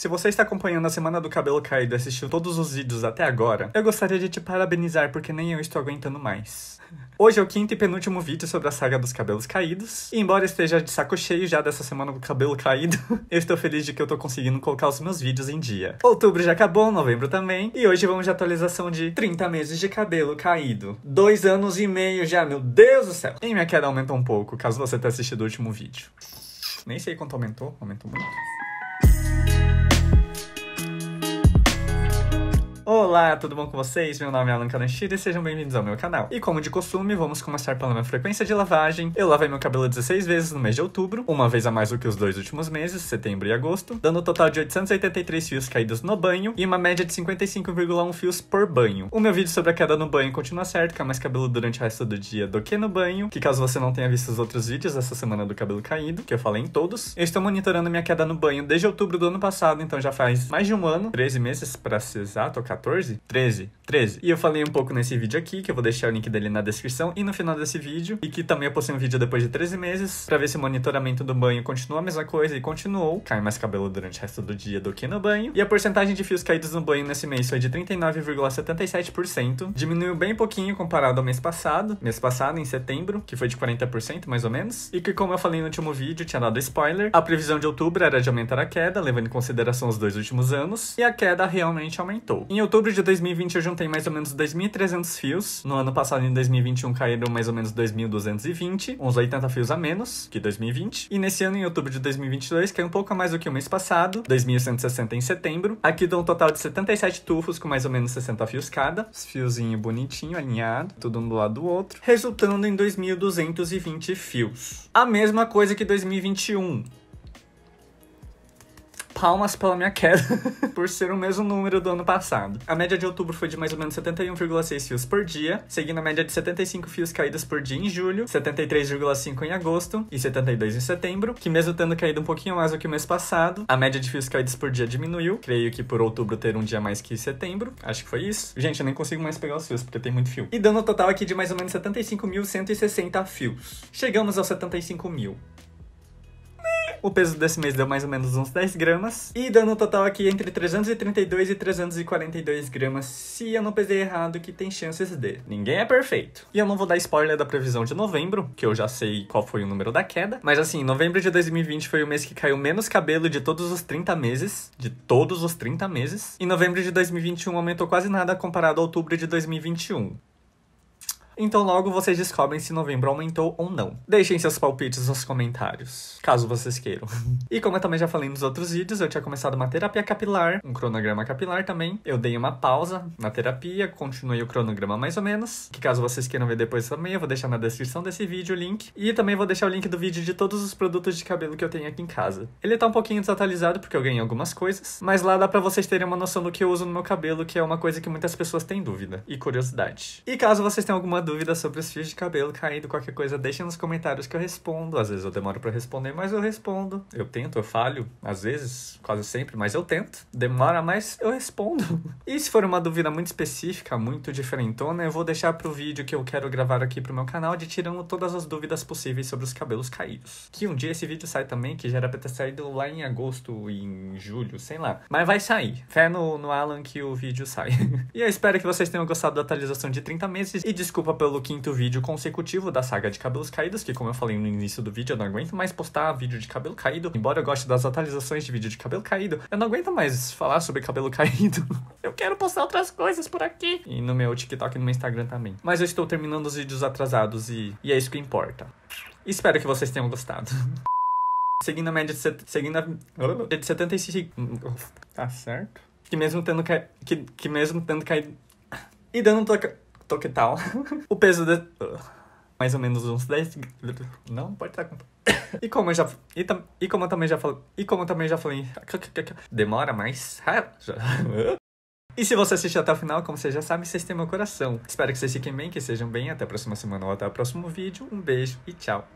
Se você está acompanhando a Semana do Cabelo Caído e assistiu todos os vídeos até agora, eu gostaria de te parabenizar porque nem eu estou aguentando mais. Hoje é o quinto e penúltimo vídeo sobre a saga dos cabelos caídos. E embora esteja de saco cheio já dessa semana do cabelo caído, eu estou feliz de que eu estou conseguindo colocar os meus vídeos em dia. Outubro já acabou, novembro também. E hoje vamos de atualização de 30 meses de cabelo caído. Dois anos e meio já, meu Deus do céu! E minha queda aumentou um pouco, caso você tenha assistido o último vídeo. Nem sei quanto aumentou, aumentou muito. Olá, tudo bom com vocês? Meu nome é Alan Calanchira e sejam bem-vindos ao meu canal. E como de costume, vamos começar pela minha frequência de lavagem. Eu lavei meu cabelo 16 vezes no mês de outubro, uma vez a mais do que os dois últimos meses, setembro e agosto, dando um total de 883 fios caídos no banho e uma média de 55,1 fios por banho. O meu vídeo sobre a queda no banho continua certo, que é mais cabelo durante o resto do dia do que no banho, que caso você não tenha visto os outros vídeos dessa semana do cabelo caído, que eu falei em todos, eu estou monitorando minha queda no banho desde outubro do ano passado, então já faz mais de um ano, 13 meses para ser exato, 14, 14? 13. 13. E eu falei um pouco nesse vídeo aqui, que eu vou deixar o link dele na descrição e no final desse vídeo, e que também eu postei um vídeo depois de 13 meses, para ver se o monitoramento do banho continua a mesma coisa e continuou. Cai mais cabelo durante o resto do dia do que no banho. E a porcentagem de fios caídos no banho nesse mês foi de 39,77%. Diminuiu bem pouquinho comparado ao mês passado, mês passado, em setembro, que foi de 40% mais ou menos. E que, como eu falei no último vídeo, tinha dado spoiler, a previsão de outubro era de aumentar a queda, levando em consideração os dois últimos anos, e a queda realmente aumentou. Em outubro outubro de 2020 eu juntei mais ou menos 2.300 fios. No ano passado, em 2021, caíram mais ou menos 2.220, uns 80 fios a menos que 2020. E nesse ano, em outubro de 2022, caiu um pouco mais do que o mês passado, 2.160 em setembro. Aqui dá um total de 77 tufos com mais ou menos 60 fios cada. Os fiozinho bonitinho, alinhado, tudo um do lado do outro, resultando em 2.220 fios. A mesma coisa que 2021 palmas pela minha queda, por ser o mesmo número do ano passado. A média de outubro foi de mais ou menos 71,6 fios por dia, seguindo a média de 75 fios caídos por dia em julho, 73,5 em agosto e 72 em setembro, que mesmo tendo caído um pouquinho mais do que o mês passado, a média de fios caídos por dia diminuiu, creio que por outubro ter um dia mais que setembro, acho que foi isso. Gente, eu nem consigo mais pegar os fios, porque tem muito fio. E dando um total aqui de mais ou menos 75.160 fios. Chegamos aos 75 mil. O peso desse mês deu mais ou menos uns 10 gramas. E dando um total aqui entre 332 e 342 gramas, se eu não pesei errado, que tem chances de. Ninguém é perfeito. E eu não vou dar spoiler da previsão de novembro, que eu já sei qual foi o número da queda. Mas assim, novembro de 2020 foi o mês que caiu menos cabelo de todos os 30 meses. De todos os 30 meses. E novembro de 2021 aumentou quase nada comparado a outubro de 2021 então logo vocês descobrem se novembro aumentou ou não. Deixem seus palpites nos comentários, caso vocês queiram. e como eu também já falei nos outros vídeos, eu tinha começado uma terapia capilar, um cronograma capilar também. Eu dei uma pausa na terapia, continuei o cronograma mais ou menos, que caso vocês queiram ver depois também, eu vou deixar na descrição desse vídeo o link. E também vou deixar o link do vídeo de todos os produtos de cabelo que eu tenho aqui em casa. Ele tá um pouquinho desatualizado porque eu ganhei algumas coisas, mas lá dá pra vocês terem uma noção do que eu uso no meu cabelo, que é uma coisa que muitas pessoas têm dúvida e curiosidade. E caso vocês tenham alguma dúvida, dúvida sobre os fios de cabelo caindo, qualquer coisa, deixa nos comentários que eu respondo. Às vezes eu demoro para responder, mas eu respondo. Eu tento, eu falho, às vezes, quase sempre, mas eu tento. Demora, mas eu respondo. E se for uma dúvida muito específica, muito diferentona, eu vou deixar pro vídeo que eu quero gravar aqui pro meu canal de tirando todas as dúvidas possíveis sobre os cabelos caídos. Que um dia esse vídeo sai também, que já era pra ter saído lá em agosto em julho, sei lá. Mas vai sair. Fé no, no Alan que o vídeo sai. e eu espero que vocês tenham gostado da atualização de 30 meses e desculpa pelo quinto vídeo consecutivo da saga de cabelos caídos, que como eu falei no início do vídeo, eu não aguento mais postar vídeo de cabelo caído. Embora eu goste das atualizações de vídeo de cabelo caído, eu não aguento mais falar sobre cabelo caído. eu quero postar outras coisas por aqui. E no meu TikTok e no meu Instagram também. Mas eu estou terminando os vídeos atrasados e, e é isso que importa. Espero que vocês tenham gostado. seguindo a média de, set... seguindo a... de 75. Tá certo? Que mesmo tendo caído. Que... que mesmo tendo caído. E dando toca. Toquetal. o peso de... Uh, mais ou menos uns 10... Não, pode estar tá com... E como eu já. E, tam, e como eu também já falei. E como eu também já falei. Demora mais. Ah, e se você assistiu até o final, como você já sabe, vocês têm meu coração. Espero que vocês fiquem bem, que sejam bem. Até a próxima semana ou até o próximo vídeo. Um beijo e tchau.